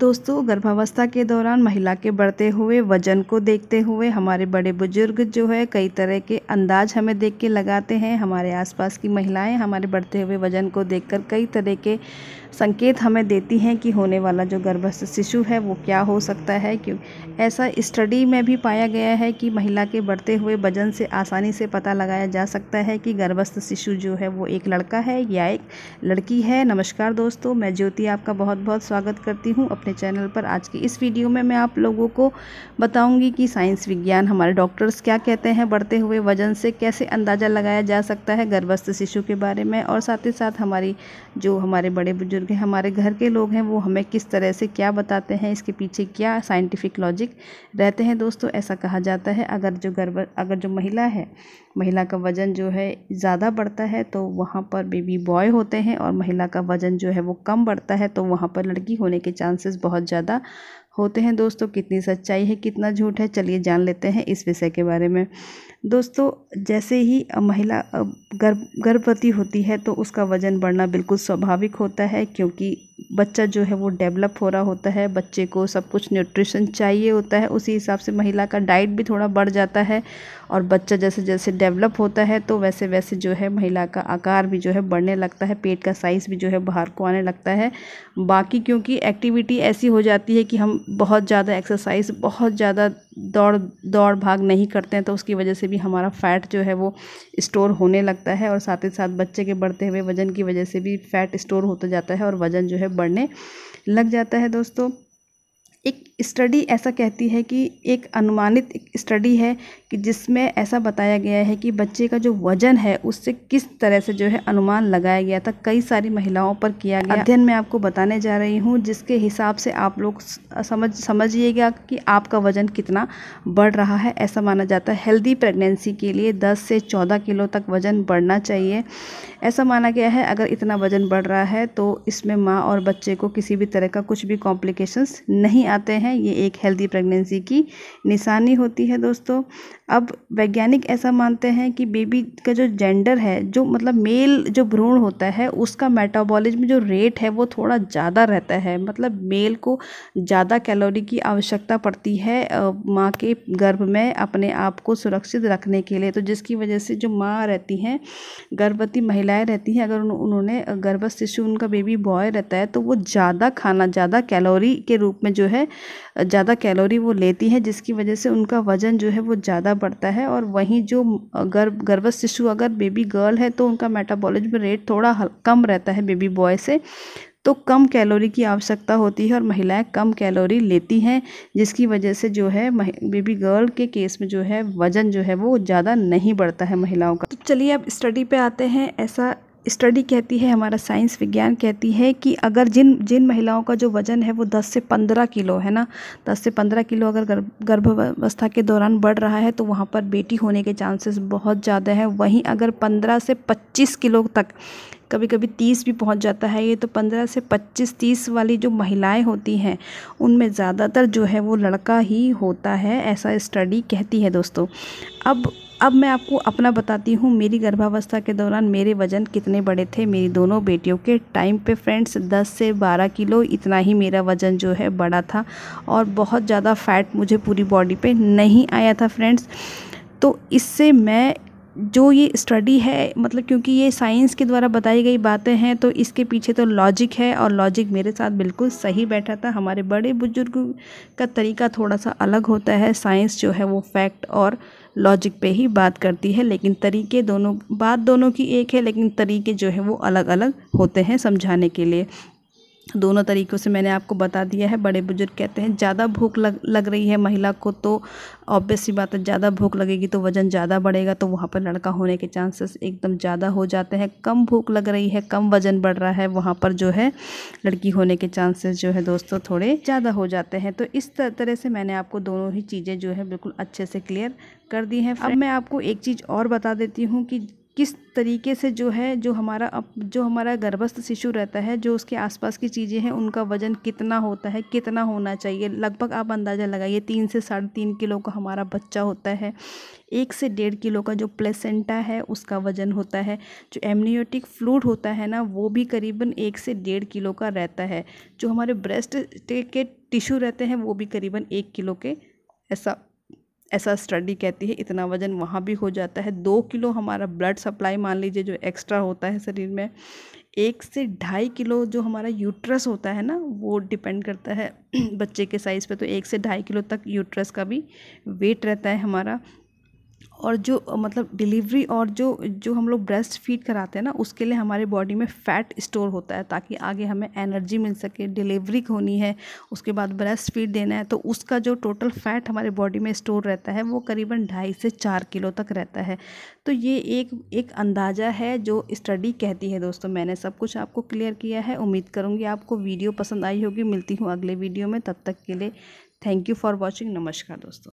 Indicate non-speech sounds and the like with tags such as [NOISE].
दोस्तों गर्भावस्था के दौरान महिला के बढ़ते हुए वजन को देखते हुए हमारे बड़े बुजुर्ग जो है कई तरह के अंदाज हमें देख के लगाते हैं हमारे आसपास की महिलाएं हमारे बढ़ते हुए वजन को देखकर कई तरह के संकेत हमें देती हैं कि होने वाला जो गर्भस्थ शिशु है वो क्या हो सकता है क्यों ऐसा स्टडी में भी पाया गया है कि महिला के बढ़ते हुए वजन से आसानी से पता लगाया जा सकता है कि गर्भस्थ शिशु जो है वो एक लड़का है या एक लड़की है नमस्कार दोस्तों मैं ज्योति आपका बहुत बहुत स्वागत करती हूँ अपने चैनल पर आज की इस वीडियो में मैं आप लोगों को बताऊंगी कि साइंस विज्ञान हमारे डॉक्टर्स क्या कहते हैं बढ़ते हुए वजन से कैसे अंदाज़ा लगाया जा सकता है गर्भस्थ शिशु के बारे में और साथ ही साथ हमारी जो हमारे बड़े बुजुर्ग हैं हमारे घर के लोग हैं वो हमें किस तरह से क्या बताते हैं इसके पीछे क्या साइंटिफिक लॉजिक रहते हैं दोस्तों ऐसा कहा जाता है अगर जो गर्भ अगर जो महिला है महिला का वज़न जो है ज़्यादा बढ़ता है तो वहाँ पर बेबी बॉय होते हैं और महिला का वज़न जो है वो कम बढ़ता है तो वहाँ पर लड़की होने के चांसेस चांसेस बहुत ज़्यादा होते हैं दोस्तों कितनी सच्चाई है कितना झूठ है चलिए जान लेते हैं इस विषय के बारे में दोस्तों जैसे ही महिला गर्भ गर्भवती होती है तो उसका वज़न बढ़ना बिल्कुल स्वाभाविक होता है क्योंकि बच्चा जो है वो डेवलप हो रहा होता है बच्चे को सब कुछ न्यूट्रिशन चाहिए होता है उसी हिसाब से महिला का डाइट भी थोड़ा बढ़ जाता है और बच्चा जैसे जैसे डेवलप होता है तो वैसे वैसे जो है महिला का आकार भी जो है बढ़ने लगता है पेट का साइज़ भी जो है बाहर को आने लगता है बाकी क्योंकि एक्टिविटी ऐसी हो जाती है कि हम बहुत ज़्यादा एक्सरसाइज बहुत ज़्यादा दौड़ दौड़ भाग नहीं करते हैं तो उसकी वजह से भी हमारा फ़ैट जो है वो स्टोर होने लगता है और साथ ही साथ बच्चे के बढ़ते हुए वज़न की वजह से भी फ़ैट स्टोर होता जाता है और वज़न जो है बढ़ने लग जाता है दोस्तों एक स्टडी ऐसा कहती है कि एक अनुमानित स्टडी है कि जिसमें ऐसा बताया गया है कि बच्चे का जो वजन है उससे किस तरह से जो है अनुमान लगाया गया था कई सारी महिलाओं पर किया गया अध्ययन मैं आपको बताने जा रही हूँ जिसके हिसाब से आप लोग समझ समझिएगा कि आपका वजन कितना बढ़ रहा है ऐसा माना जाता है हेल्दी प्रेगनेंसी के लिए दस से चौदह किलो तक वज़न बढ़ना चाहिए ऐसा माना गया है अगर इतना वज़न बढ़ रहा है तो इसमें माँ और बच्चे को किसी भी तरह का कुछ भी कॉम्प्लिकेशंस नहीं आते हैं है ये एक हेल्दी प्रेगनेंसी की निशानी होती है दोस्तों अब वैज्ञानिक ऐसा मानते हैं कि बेबी का जो जेंडर है जो मतलब मेल जो भ्रूण होता है उसका मेटाबॉलिज्म जो रेट है वो थोड़ा ज़्यादा रहता है मतलब मेल को ज़्यादा कैलोरी की आवश्यकता पड़ती है माँ के गर्भ में अपने आप को सुरक्षित रखने के लिए तो जिसकी वजह से जो माँ रहती हैं गर्भवती महिलाएँ रहती हैं अगर उन्होंने गर्भस्थ शिशु उनका बेबी बॉय रहता है तो वो ज़्यादा खाना ज़्यादा कैलोरी के रूप में जो है ज़्यादा कैलोरी वो लेती हैं जिसकी वजह से उनका वज़न जो है वो ज़्यादा पड़ता है और वहीं जो गर्भ गर्भस्थ शिशु अगर बेबी गर्ल है तो उनका मेटाबॉलिज्म रेट थोड़ा कम रहता है बेबी बॉय से तो कम कैलोरी की आवश्यकता होती है और महिलाएं कम कैलोरी लेती हैं जिसकी वजह से जो है बेबी गर्ल के केस में जो है वज़न जो है वो ज़्यादा नहीं बढ़ता है महिलाओं का तो चलिए अब स्टडी पे आते हैं ऐसा स्टडी कहती है हमारा साइंस विज्ञान कहती है कि अगर जिन जिन महिलाओं का जो वज़न है वो 10 से 15 किलो है ना 10 से 15 किलो अगर गर्भावस्था के दौरान बढ़ रहा है तो वहाँ पर बेटी होने के चांसेस बहुत ज़्यादा हैं वहीं अगर 15 से 25 किलो तक कभी कभी तीस भी पहुंच जाता है ये तो पंद्रह से पच्चीस तीस वाली जो महिलाएं होती हैं उनमें ज़्यादातर जो है वो लड़का ही होता है ऐसा स्टडी कहती है दोस्तों अब अब मैं आपको अपना बताती हूँ मेरी गर्भावस्था के दौरान मेरे वज़न कितने बड़े थे मेरी दोनों बेटियों के टाइम पे फ्रेंड्स 10 से 12 किलो इतना ही मेरा वज़न जो है बड़ा था और बहुत ज़्यादा फैट मुझे पूरी बॉडी पे नहीं आया था फ्रेंड्स तो इससे मैं जो ये स्टडी है मतलब क्योंकि ये साइंस के द्वारा बताई गई बातें हैं तो इसके पीछे तो लॉजिक है और लॉजिक मेरे साथ बिल्कुल सही बैठा था हमारे बड़े बुजुर्ग का तरीका थोड़ा सा अलग होता है साइंस जो है वो फैक्ट और लॉजिक पे ही बात करती है लेकिन तरीके दोनों बात दोनों की एक है लेकिन तरीके जो है वो अलग अलग होते हैं समझाने के लिए दोनों तरीक़ों से मैंने आपको बता दिया है बड़े बुज़ुर्ग कहते हैं ज़्यादा भूख लग लग रही है महिला को तो ऑब्वियस सी बात है ज़्यादा भूख लगेगी तो वज़न ज़्यादा बढ़ेगा तो वहाँ पर लड़का होने के चांसेस एकदम ज़्यादा हो जाते हैं कम भूख लग रही है कम वज़न बढ़ रहा है वहाँ पर जो है लड़की होने के चांसेस जो है दोस्तों थोड़े ज़्यादा हो जाते हैं तो इस तरह से मैंने आपको दोनों ही चीज़ें जो है बिल्कुल अच्छे से क्लियर कर दी हैं अब मैं आपको एक चीज़ और बता देती हूँ कि किस तरीके से जो है जो हमारा अप जो हमारा गर्भस्थ शिशु रहता है जो उसके आसपास की चीज़ें हैं उनका वज़न कितना होता है कितना होना चाहिए लगभग आप अंदाज़ा लगाइए तीन से साढ़े तीन किलो का हमारा बच्चा होता है एक से डेढ़ किलो का जो प्लेसेंटा है उसका वज़न होता है जो एमनियोटिक फ्लूड होता है ना वो भी करीबन एक से डेढ़ किलो का रहता है जो हमारे ब्रेस्ट के टिश्यू रहते हैं वो भी करीबन एक किलो के ऐसा ऐसा स्टडी कहती है इतना वज़न वहाँ भी हो जाता है दो किलो हमारा ब्लड सप्लाई मान लीजिए जो एक्स्ट्रा होता है शरीर में एक से ढाई किलो जो हमारा यूट्रस होता है ना वो डिपेंड करता है [CLEARS THROAT] बच्चे के साइज़ पे तो एक से ढाई किलो तक यूट्रस का भी वेट रहता है हमारा और जो मतलब डिलीवरी और जो जो हम लोग ब्रेस्ट फीड कराते हैं ना उसके लिए हमारे बॉडी में फ़ैट स्टोर होता है ताकि आगे हमें एनर्जी मिल सके डिलीवरी होनी है उसके बाद ब्रेस्ट फीड देना है तो उसका जो टोटल फ़ैट हमारे बॉडी में स्टोर रहता है वो करीबन ढाई से चार किलो तक रहता है तो ये एक एक अंदाज़ा है जो स्टडी कहती है दोस्तों मैंने सब कुछ आपको क्लियर किया है उम्मीद करूँगी आपको वीडियो पसंद आई होगी मिलती हूँ अगले वीडियो में तब तक के लिए थैंक यू फॉर वॉचिंग नमस्कार दोस्तों